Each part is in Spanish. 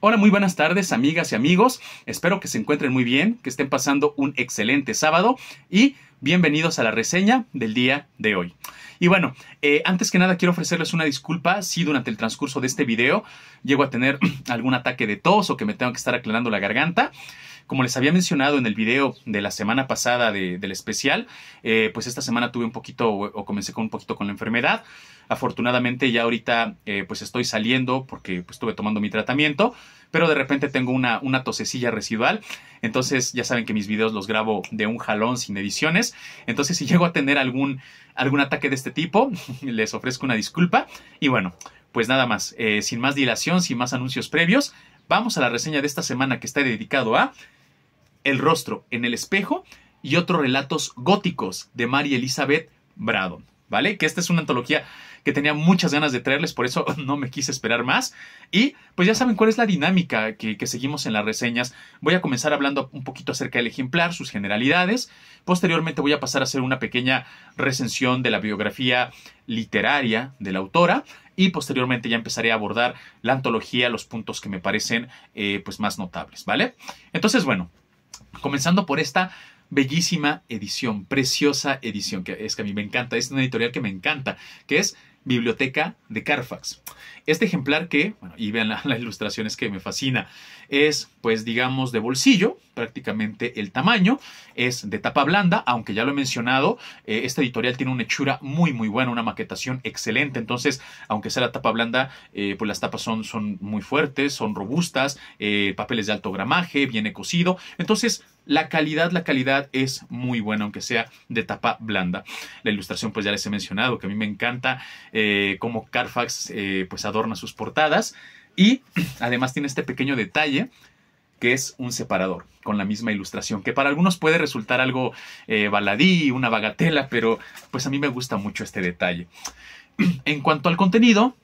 Hola, muy buenas tardes, amigas y amigos. Espero que se encuentren muy bien, que estén pasando un excelente sábado y bienvenidos a la reseña del día de hoy. Y bueno, eh, antes que nada quiero ofrecerles una disculpa si durante el transcurso de este video llego a tener algún ataque de tos o que me tengo que estar aclarando la garganta. Como les había mencionado en el video de la semana pasada del especial, eh, pues esta semana tuve un poquito o, comencé con un poquito con la enfermedad. Afortunadamente ya ahorita eh, pues estoy saliendo porque pues, estuve tomando mi tratamiento, pero de repente tengo una, una tosecilla residual. Entonces ya saben que mis videos los grabo de un jalón sin ediciones. Entonces si llego a tener algún, algún ataque de este tipo, les ofrezco una disculpa. Y bueno, pues nada más, eh, sin más dilación, sin más anuncios previos, vamos a la reseña de esta semana que está dedicado a el rostro en el espejo y otros relatos góticos de Mary Elizabeth Braddon. ¿vale? Que esta es una antología que tenía muchas ganas de traerles, por eso no me quise esperar más. Y pues ya saben cuál es la dinámica que, seguimos en las reseñas. Voy a comenzar hablando un poquito acerca del ejemplar, sus generalidades. Posteriormente voy a pasar a hacer una pequeña recensión de la biografía literaria de la autora. Y posteriormente ya empezaré a abordar la antología, los puntos que me parecen eh, pues más notables, ¿vale? Entonces, bueno, Comenzando por esta bellísima edición, preciosa edición, que es que a mí me encanta, es una editorial que me encanta, que es Biblioteca de Carfax. Este ejemplar que, bueno, y vean las ilustraciones que me fascina, es pues digamos de bolsillo, prácticamente el tamaño, es de tapa blanda, aunque ya lo he mencionado, eh, esta editorial tiene una hechura muy muy buena, una maquetación excelente, entonces aunque sea la tapa blanda, eh, pues las tapas son, son, muy fuertes, son robustas, eh, papeles de alto gramaje, viene cocido, entonces la calidad, la calidad es muy buena, aunque sea de tapa blanda. La ilustración, pues ya les he mencionado, que a mí me encanta como eh, cómo Carfax eh, pues adorna sus portadas. Y además tiene este pequeño detalle que es un separador con la misma ilustración, que para algunos puede resultar algo eh, baladí, una bagatela, pero pues a mí me gusta mucho este detalle. En cuanto al contenido,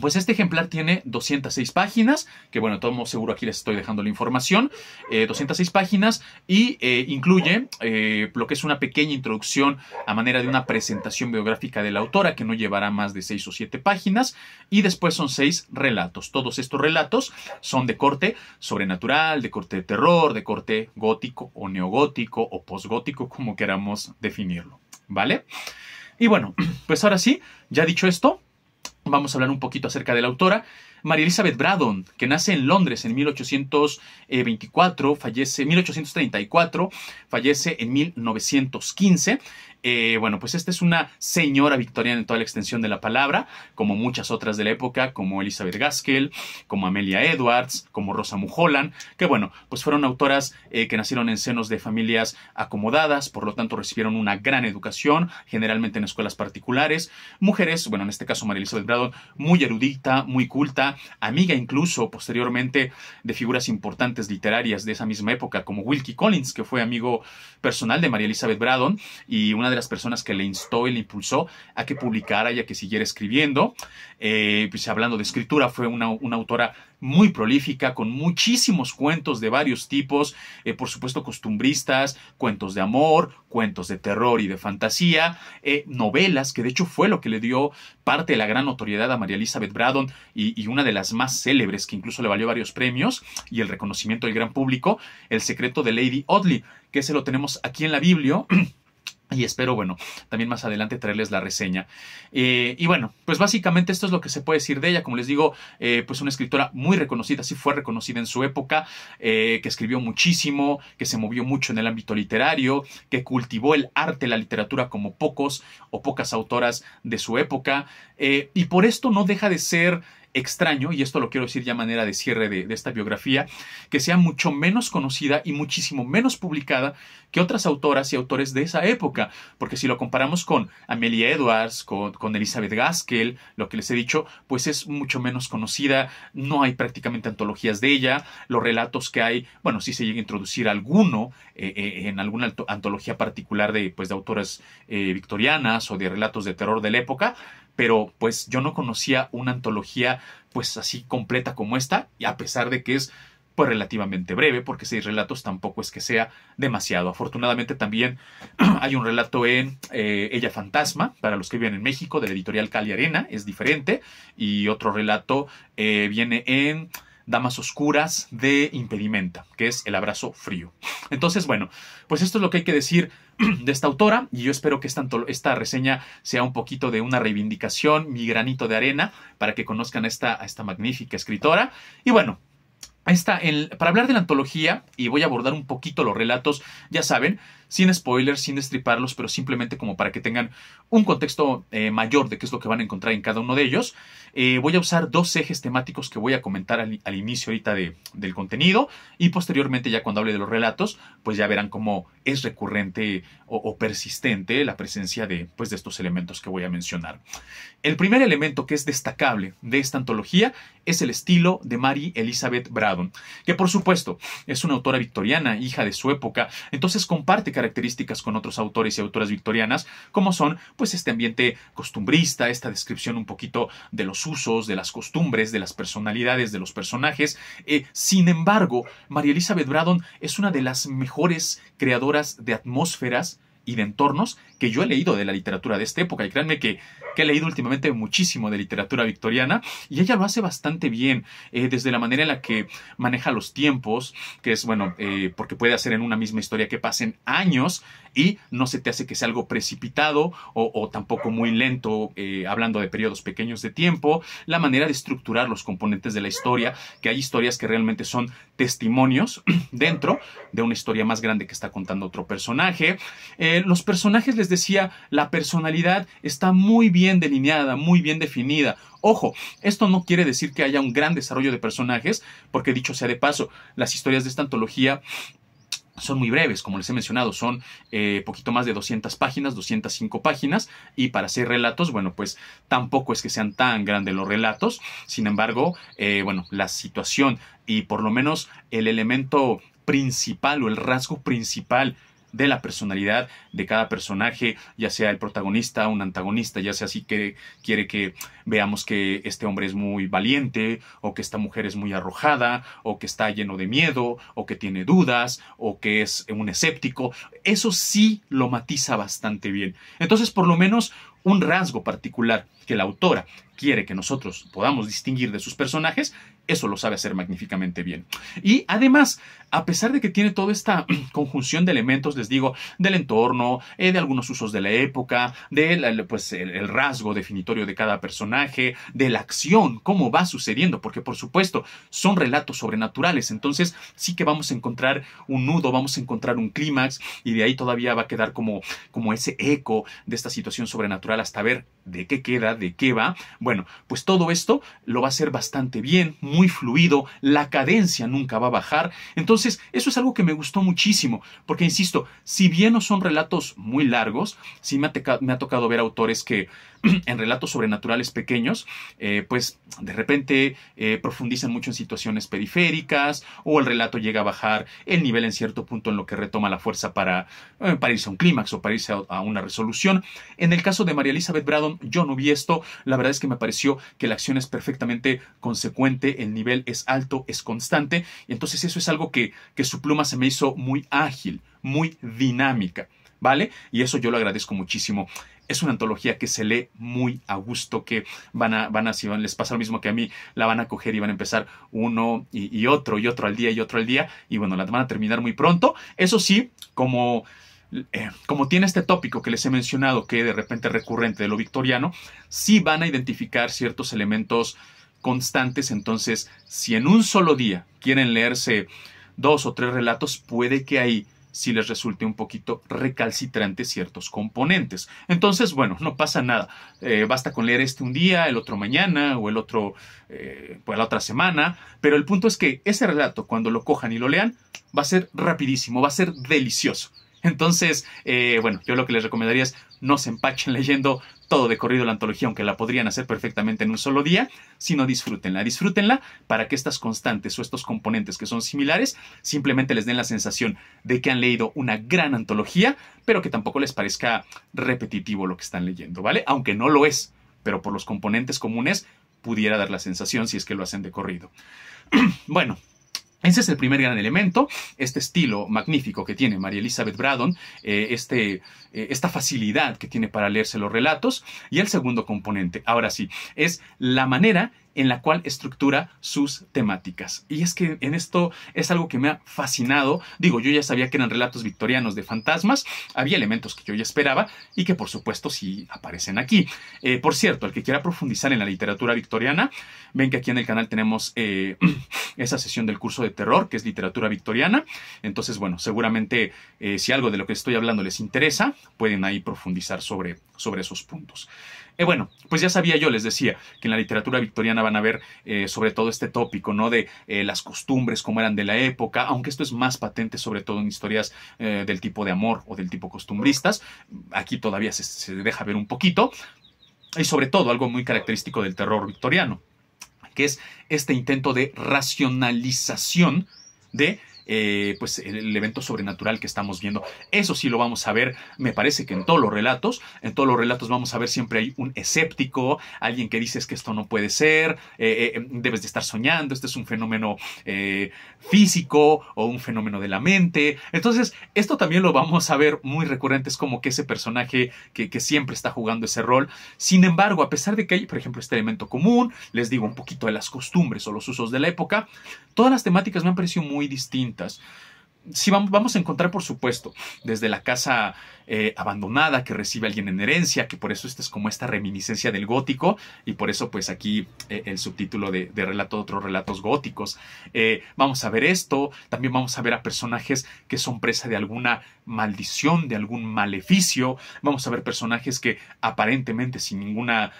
pues este ejemplar tiene 206 páginas, que bueno, tomo seguro aquí les estoy dejando la información, 206 eh, páginas y eh, incluye eh, lo que es una pequeña introducción a manera de una presentación biográfica de la autora que no llevará más de 6 o 7 páginas y después son 6 relatos. Todos estos relatos son de corte sobrenatural, de corte de terror, de corte gótico o neogótico o posgótico, como queramos definirlo, ¿vale? Y bueno, pues ahora sí, ya dicho esto, vamos a hablar un poquito acerca de la autora. María Elizabeth Braddon, que nace en Londres en 1824, fallece en 1834, fallece en 1915. Eh, bueno, pues esta es una señora victoriana en toda la extensión de la palabra, como muchas otras de la época, como Elizabeth Gaskell, como Amelia Edwards, como Rosa Mujolan, que bueno, pues fueron autoras eh, que nacieron en senos de familias acomodadas, por lo tanto recibieron una gran educación, generalmente en escuelas particulares. Mujeres, bueno, en este caso María Elizabeth Braddon, muy erudita, muy culta, amiga incluso posteriormente de figuras importantes literarias de esa misma época, como Wilkie Collins, que fue amigo personal de María Elizabeth Braddon y una de las personas que le instó y le impulsó a que publicara y a que siguiera escribiendo. Eh, pues hablando de escritura, fue una, autora muy prolífica, con muchísimos cuentos de varios tipos, eh, por supuesto costumbristas, cuentos de amor, cuentos de terror y de fantasía, eh, novelas, que de hecho fue lo que le dio parte de la gran notoriedad a María Elizabeth Braddon y, una de las más célebres, que incluso le valió varios premios y el reconocimiento del gran público, El secreto de Lady Audley, que se lo tenemos aquí en la Biblia. Y espero, bueno, también más adelante traerles la reseña. Eh, y bueno, pues básicamente esto es lo que se puede decir de ella. Como les digo, eh, pues una escritora muy reconocida, sí fue reconocida en su época, eh, que escribió muchísimo, que se movió mucho en el ámbito literario, que cultivó el arte, la literatura como pocos o pocas autoras de su época. y por esto no deja de ser extraño, y esto lo quiero decir ya manera de cierre de, esta biografía, que sea mucho menos conocida y muchísimo menos publicada que otras autoras y autores de esa época, porque si lo comparamos con Amelia Edwards, con, Elizabeth Gaskell, lo que les he dicho, pues es mucho menos conocida, no hay prácticamente antologías de ella, los relatos que hay, bueno, sí se llega a introducir alguno eh, eh, en alguna antología particular de, pues, de autoras eh, victorianas o de relatos de terror de la época, pero pues yo no conocía una antología pues así completa como esta, y a pesar de que es pues relativamente breve, porque seis relatos tampoco es que sea demasiado. Afortunadamente también hay un relato en eh, Ella Fantasma, para los que viven en México, de la editorial Cali Arena, es diferente, y otro relato eh, viene en Damas Oscuras de Impedimenta, que es El Abrazo Frío. Entonces, bueno, pues esto es lo que hay que decir de esta autora y yo espero que esta, esta reseña sea un poquito de una reivindicación, mi granito de arena, para que conozcan a esta, esta magnífica escritora. Y bueno, Está para hablar de la antología, y voy a abordar un poquito los relatos, ya saben, sin spoilers, sin destriparlos, pero simplemente como para que tengan un contexto eh, mayor de qué es lo que van a encontrar en cada uno de ellos. Eh, voy a usar dos ejes temáticos que voy a comentar al, inicio ahorita del contenido y posteriormente ya cuando hable de los relatos, pues ya verán cómo es recurrente o, persistente la presencia de, pues, de estos elementos que voy a mencionar. El primer elemento que es destacable de esta antología es el estilo de Mary Elizabeth Braddon, que por supuesto es una autora victoriana, hija de su época, entonces comparte características con otros autores y autoras victorianas, como son pues este ambiente costumbrista, esta descripción un poquito de los usos, de las costumbres, de las personalidades, de los personajes. Eh, sin embargo, María Elizabeth Braddon es una de las mejores creadoras de atmósferas y de entornos que yo he leído de la literatura de esta época. Y créanme que, he leído últimamente muchísimo de literatura victoriana y ella lo hace bastante bien, eh, desde la manera en la que maneja los tiempos, que es bueno, eh, porque puede hacer en una misma historia que pasen años y no se te hace que sea algo precipitado o, tampoco muy lento, eh, hablando de periodos pequeños de tiempo, la manera de estructurar los componentes de la historia, que hay historias que realmente son testimonios dentro de una historia más grande que está contando otro personaje los personajes, les decía, la personalidad está muy bien delineada, muy bien definida. Ojo, esto no quiere decir que haya un gran desarrollo de personajes, porque dicho sea de paso, las historias de esta antología son muy breves, como les he mencionado, son eh, poquito más de 200 páginas, 205 páginas, y para hacer relatos, bueno, pues tampoco es que sean tan grandes los relatos, sin embargo, eh, bueno, la situación y por lo menos el elemento principal o el rasgo principal de la personalidad de cada personaje, ya sea el protagonista, un antagonista, ya sea si que quiere que veamos que este hombre es muy valiente, o que esta mujer es muy arrojada, o que está lleno de miedo, o que tiene dudas, o que es un escéptico. Eso sí lo matiza bastante bien. Entonces, por lo menos, un rasgo particular que la autora quiere que nosotros podamos distinguir de sus personajes eso lo sabe hacer magníficamente bien. Y además, a pesar de que tiene toda esta conjunción de elementos, les digo, del entorno, eh, de algunos usos de la época, del pues, el rasgo definitorio de cada personaje, de la acción, cómo va sucediendo, porque por supuesto son relatos sobrenaturales, entonces sí que vamos a encontrar un nudo, vamos a encontrar un clímax y de ahí todavía va a quedar como, como ese eco de esta situación sobrenatural hasta ver de qué queda, de qué va. Bueno, pues todo esto lo va a hacer bastante bien, muy fluido, la cadencia nunca va a bajar. Entonces, eso es algo que me gustó muchísimo, porque insisto, si bien no son relatos muy largos, sí me ha, tocado ver autores que en relatos sobrenaturales pequeños, eh, pues de repente eh, profundizan mucho en situaciones periféricas o el relato llega a bajar el nivel en cierto punto en lo que retoma la fuerza para, eh, irse a un clímax o para irse a, una resolución. En el caso de María Elizabeth Braddon, yo no vi esto. La verdad es que me pareció que la acción es perfectamente consecuente, el nivel es alto, es constante y entonces eso es algo que, que su pluma se me hizo muy ágil, muy dinámica. ¿Vale? Y eso yo lo agradezco muchísimo es una antología que se lee muy a gusto, que van a, van a, si les pasa lo mismo que a mí, la van a coger y van a empezar uno y, otro y otro al día y otro al día, y bueno, la van a terminar muy pronto. Eso sí, como eh, como tiene este tópico que les he mencionado, que de repente es recurrente de lo victoriano, sí van a identificar ciertos elementos constantes. Entonces, si en un solo día quieren leerse dos o tres relatos, puede que ahí si les resulte un poquito recalcitrante ciertos componentes. Entonces, bueno, no pasa nada. Eh, basta con leer este un día, el otro mañana o el otro, eh, pues la otra semana. Pero el punto es que ese relato, cuando lo cojan y lo lean, va a ser rapidísimo, va a ser delicioso. Entonces, eh, bueno, yo lo que les recomendaría es no se empachen leyendo todo de corrido la antología, aunque la podrían hacer perfectamente en un solo día, sino disfrútenla, disfrútenla para que estas constantes o estos componentes que son similares simplemente les den la sensación de que han leído una gran antología, pero que tampoco les parezca repetitivo lo que están leyendo, ¿vale? Aunque no lo es, pero por los componentes comunes pudiera dar la sensación si es que lo hacen de corrido. bueno, ese es el primer gran elemento, este estilo magnífico que tiene María Elizabeth Braddon, eh, este, eh, esta facilidad que tiene para leerse los relatos. Y el segundo componente, ahora sí, es la manera en la cual estructura sus temáticas. Y es que en esto es algo que me ha fascinado. Digo, yo ya sabía que eran relatos victorianos de fantasmas, había elementos que yo ya esperaba y que por supuesto sí aparecen aquí. Eh, por cierto, el que quiera profundizar en la literatura victoriana, ven que aquí en el canal tenemos esa sesión del curso de terror, que es literatura victoriana. Entonces, bueno, seguramente eh, si algo de lo que estoy hablando les interesa, pueden ahí profundizar sobre, sobre esos puntos. y eh, bueno, pues ya sabía yo, les decía, que en la literatura victoriana van a ver eh, sobre todo este tópico, ¿no? De las costumbres, cómo eran de la época, aunque esto es más patente sobre todo en historias del tipo de amor o del tipo costumbristas. Aquí todavía se deja ver un poquito. Y sobre todo algo muy característico del terror victoriano, que es este intento de racionalización de eh, pues el evento sobrenatural que estamos viendo. Eso sí lo vamos a ver, me parece que en todos los relatos, en todos los relatos vamos a ver siempre hay un escéptico, alguien que dice que esto no puede ser, eh, eh, debes de estar soñando, este es un fenómeno físico o un fenómeno de la mente. Entonces, esto también lo vamos a ver muy recurrente, es como que ese personaje que, que siempre está jugando ese rol. Sin embargo, a pesar de que hay, por ejemplo, este elemento común, les digo un poquito de las costumbres o los usos de la época, todas las temáticas me han parecido muy distintas si Sí, vamos a encontrar, por supuesto, desde la casa eh, abandonada que recibe alguien en herencia, que por eso esta es como esta reminiscencia del gótico, y por eso pues aquí eh, el subtítulo de, relato de otros relatos góticos. Eh, vamos a ver esto, también vamos a ver a personajes que son presa de alguna maldición, de algún maleficio, vamos a ver personajes que aparentemente sin ninguna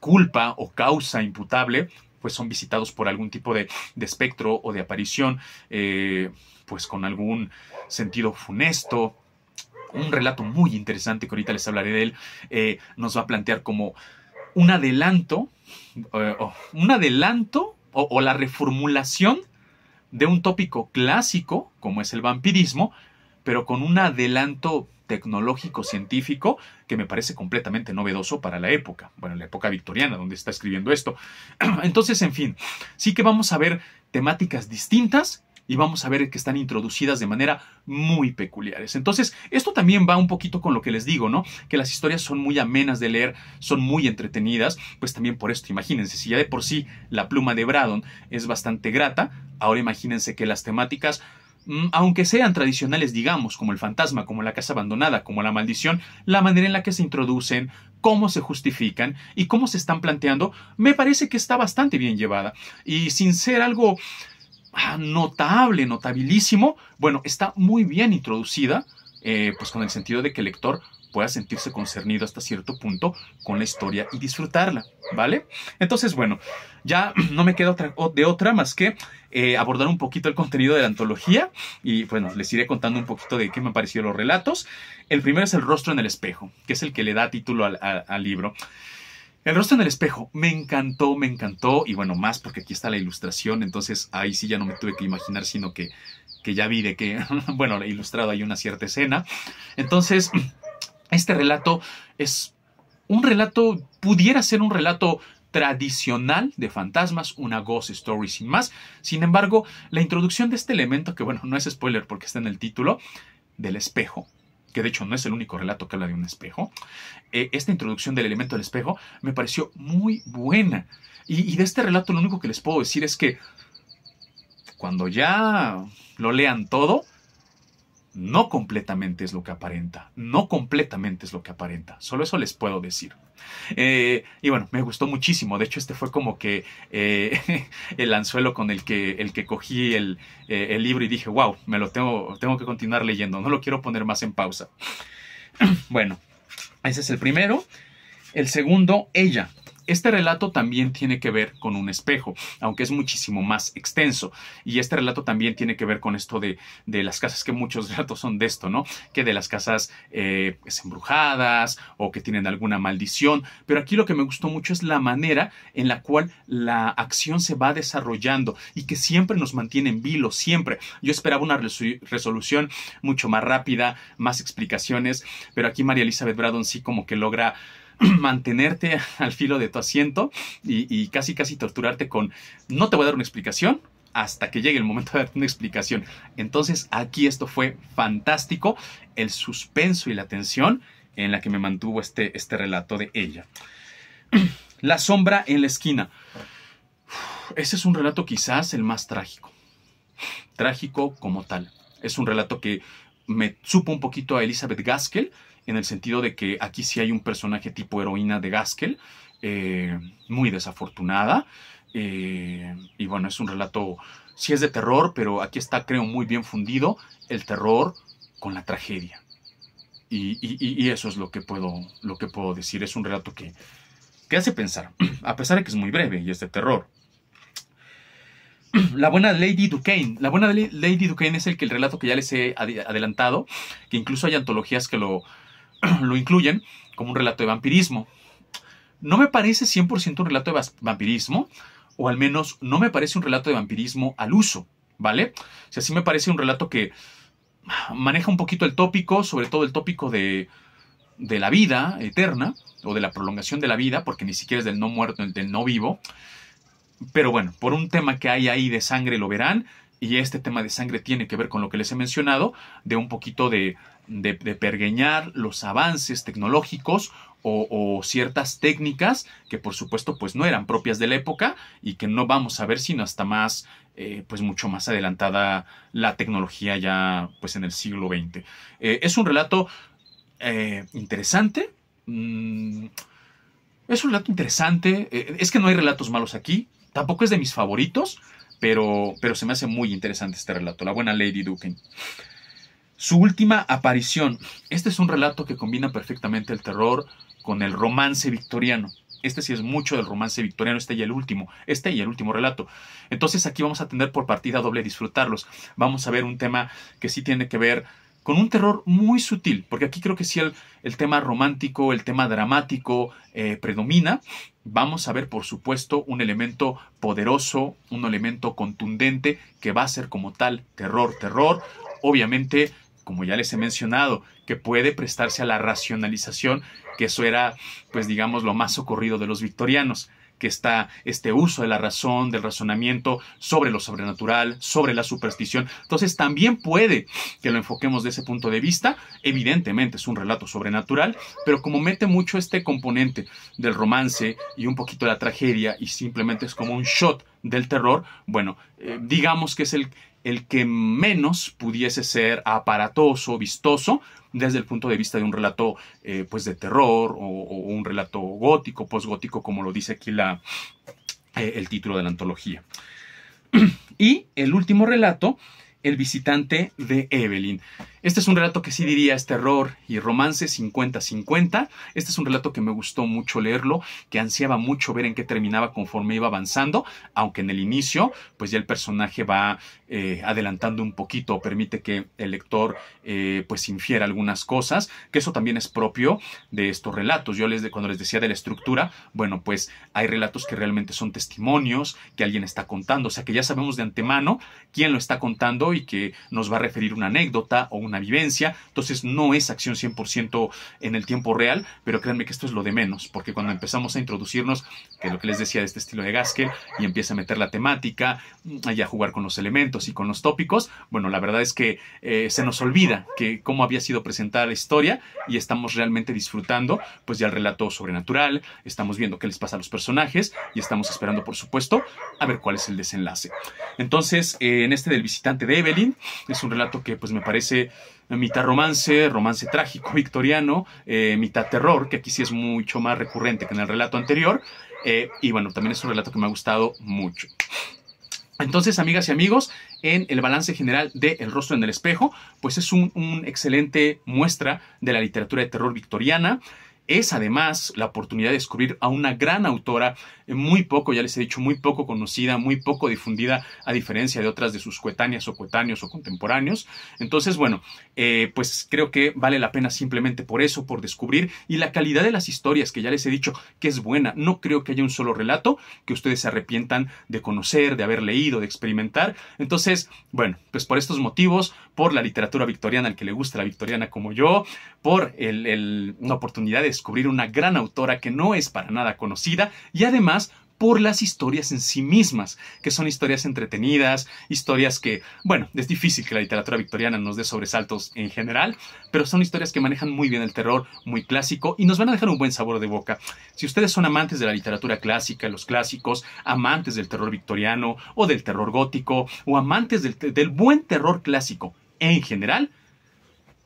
culpa o causa imputable pues son visitados por algún tipo de, espectro o de aparición, eh, pues con algún sentido funesto. Un relato muy interesante que ahorita les hablaré de él, eh, nos va a plantear como un adelanto, eh, un adelanto o la reformulación de un tópico clásico como es el vampirismo, pero con un adelanto tecnológico científico que me parece completamente novedoso para la época, bueno, la época victoriana donde está escribiendo esto. Entonces, en fin, sí que vamos a ver temáticas distintas y vamos a ver que están introducidas de manera muy peculiares. Entonces, esto también va un poquito con lo que les digo, ¿no? Que las historias son muy amenas de leer, son muy entretenidas, pues también por esto, imagínense, si ya de por sí la pluma de Braddon es bastante grata, ahora imagínense que las temáticas Mm, aunque sean tradicionales, digamos, como el fantasma, como la casa abandonada, como la maldición, la manera en la que se introducen, cómo se justifican y cómo se están planteando, me parece que está bastante bien llevada. Y sin ser algo ah, notable, notabilísimo, bueno, está muy bien introducida, eh, pues con el sentido de que el lector pueda sentirse concernido hasta cierto punto con la historia y disfrutarla, ¿vale? Entonces, bueno, ya no me queda otra, de otra más que eh, abordar un poquito el contenido de la antología y, bueno, les iré contando un poquito de qué me han parecido los relatos. El primero es El rostro en el espejo, que es el que le da título al, libro. El rostro en el espejo, me encantó, me encantó, y bueno, más porque aquí está la ilustración, entonces ahí sí ya no me tuve que imaginar, sino que, que ya vi de que, bueno, ilustrado hay una cierta escena. Entonces, Este relato es un relato, pudiera ser un relato tradicional de fantasmas, una ghost story sin más. Sin embargo, la introducción de este elemento, que bueno, no es spoiler porque está en el título, del espejo, que de hecho no es el único relato que habla de un espejo, eh, esta introducción del elemento del espejo me pareció muy buena. y de este relato lo único que les puedo decir es que cuando ya lo lean todo, no completamente es lo que aparenta, no completamente es lo que aparenta, solo eso les puedo decir. Eh, y bueno, me gustó muchísimo, de hecho este fue como que eh, el anzuelo con el que, el que cogí el, eh, el, libro y dije, wow, me lo tengo, tengo que continuar leyendo, no lo quiero poner más en pausa. bueno, ese es el primero. El segundo, ella, este relato también tiene que ver con un espejo, aunque es muchísimo más extenso. Y este relato también tiene que ver con esto de, las casas, que muchos relatos son de esto, ¿no? Que de las casas eh, pues, embrujadas o que tienen alguna maldición. Pero aquí lo que me gustó mucho es la manera en la cual la acción se va desarrollando y que siempre nos mantiene en vilo, siempre. Yo esperaba una resolución mucho más rápida, más explicaciones, pero aquí María Elizabeth Braddon sí como que logra mantenerte al filo de tu asiento y, casi casi torturarte con no te voy a dar una explicación hasta que llegue el momento de darte una explicación. Entonces aquí esto fue fantástico, el suspenso y la tensión en la que me mantuvo este, este relato de ella. La sombra en la esquina. Ese es un relato quizás el más trágico. Trágico como tal. Es un relato que me supo un poquito a Elizabeth Gaskell, en el sentido de que aquí sí hay un personaje tipo heroína de Gaskell, eh, muy desafortunada. Eh, y bueno, es un relato, sí es de terror, pero aquí está, creo, muy bien fundido el terror con la tragedia. Y, eso es lo que, puedo, lo que puedo decir. Es un relato que, que hace pensar, a pesar de que es muy breve y es de terror. La buena Lady Duquesne. La buena Lady Duquesne es el que el relato que ya les he adelantado, que incluso hay antologías que lo, lo incluyen como un relato de vampirismo. No me parece 100% un relato de vampirismo, o al menos no me parece un relato de vampirismo al uso, ¿vale? Si así me parece un relato que maneja un poquito el tópico, sobre todo el tópico de, de la vida eterna, o de la prolongación de la vida, porque ni siquiera es del no muerto, del no vivo. Pero bueno, por un tema que hay ahí de sangre lo verán, y este tema de sangre tiene que ver con lo que les he mencionado, de un poquito de de, pergueñar los avances tecnológicos o, ciertas técnicas que por supuesto pues no eran propias de la época y que no vamos a ver sino hasta más eh, pues mucho más adelantada la tecnología ya pues en el siglo XX. Eh, eh, mm, es un relato interesante. es un relato interesante. es que no hay relatos malos aquí. Tampoco es de mis favoritos, pero, pero se me hace muy interesante este relato. La buena Lady Duken. Su última aparición. Este es un relato que combina perfectamente el terror con el romance victoriano. Este sí es mucho del romance victoriano, este y el último, este y el último relato. Entonces aquí vamos a tener por partida doble disfrutarlos. Vamos a ver un tema que sí tiene que ver con un terror muy sutil, porque aquí creo que si el, tema romántico, el tema dramático eh, predomina, vamos a ver por supuesto un elemento poderoso, un elemento contundente que va a ser como tal terror, terror, obviamente como ya les he mencionado, que puede prestarse a la racionalización, que eso era, pues digamos, lo más socorrido de los victorianos, que está este uso de la razón, del razonamiento sobre lo sobrenatural, sobre la superstición. Entonces también puede que lo enfoquemos de ese punto de vista. Evidentemente es un relato sobrenatural, pero como mete mucho este componente del romance y un poquito de la tragedia y simplemente es como un shot del terror, bueno, eh, digamos que es el el que menos pudiese ser aparatoso, vistoso, desde el punto de vista de un relato eh, pues de terror o, un relato gótico, posgótico, como lo dice aquí la, eh, el título de la antología. y el último relato, El visitante de Evelyn. Este es un relato que sí diría este terror y romance 50-50. Este es un relato que me gustó mucho leerlo, que ansiaba mucho ver en qué terminaba conforme iba avanzando, aunque en el inicio, pues ya el personaje va eh, adelantando un poquito, permite que el lector eh, pues infiera algunas cosas, que eso también es propio de estos relatos. Yo les cuando les decía de la estructura, bueno, pues hay relatos que realmente son testimonios que alguien está contando, o sea que ya sabemos de antemano quién lo está contando y que nos va a referir una anécdota o una vivencia, entonces no es acción 100% en el tiempo real, pero créanme que esto es lo de menos, porque cuando empezamos a introducirnos, que es lo que les decía de este estilo de Gaskell, y empieza a meter la temática, y a jugar con los elementos y con los tópicos, bueno, la verdad es que eh, se nos olvida que cómo había sido presentada la historia y estamos realmente disfrutando pues ya el relato sobrenatural, estamos viendo qué les pasa a los personajes y estamos esperando, por supuesto, a ver cuál es el desenlace. Entonces, eh, en este del visitante de Evelyn, es un relato que pues me parece mitad romance, romance trágico victoriano, eh, mitad terror, que aquí sí es mucho más recurrente que en el relato anterior. Eh, y bueno, también es un relato que me ha gustado mucho. Entonces, amigas y amigos, en el balance general de El rostro en el espejo, pues es una un excelente muestra de la literatura de terror victoriana es además la oportunidad de descubrir a una gran autora, eh, muy poco, ya les he dicho, muy poco conocida, muy poco difundida, a diferencia de otras de sus coetáneas o coetáneos o contemporáneos. Entonces, bueno, eh, pues creo que vale la pena simplemente por eso, por descubrir y la calidad de las historias, que ya les he dicho que es buena. No creo que haya un solo relato que ustedes se arrepientan de conocer, de haber leído, de experimentar. Entonces, bueno, pues por estos motivos, por la literatura victoriana, al que le gusta la victoriana como yo, por la oportunidad de descubrir una gran autora que no es para nada conocida y además por las historias en sí mismas, que son historias entretenidas, historias que, bueno, es difícil que la literatura victoriana nos dé sobresaltos en general, pero son historias que manejan muy bien el terror, muy clásico, y nos van a dejar un buen sabor de boca. Si ustedes son amantes de la literatura clásica, los clásicos, amantes del terror victoriano, o del terror gótico, o amantes del, del buen terror clásico en general,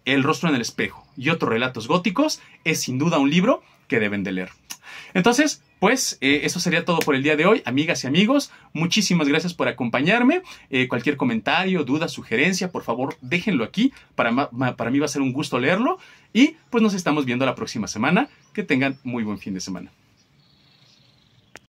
el rostro en el espejo y otros relatos góticos es sin duda un libro que deben de leer. Entonces, pues eh, eso sería todo por el día de hoy, amigas y amigos. Muchísimas gracias por acompañarme. Eh, cualquier comentario, duda, sugerencia, por favor, déjenlo aquí. Para, para mí va a ser un gusto leerlo. Y pues nos estamos viendo la próxima semana. Que tengan muy buen fin de semana.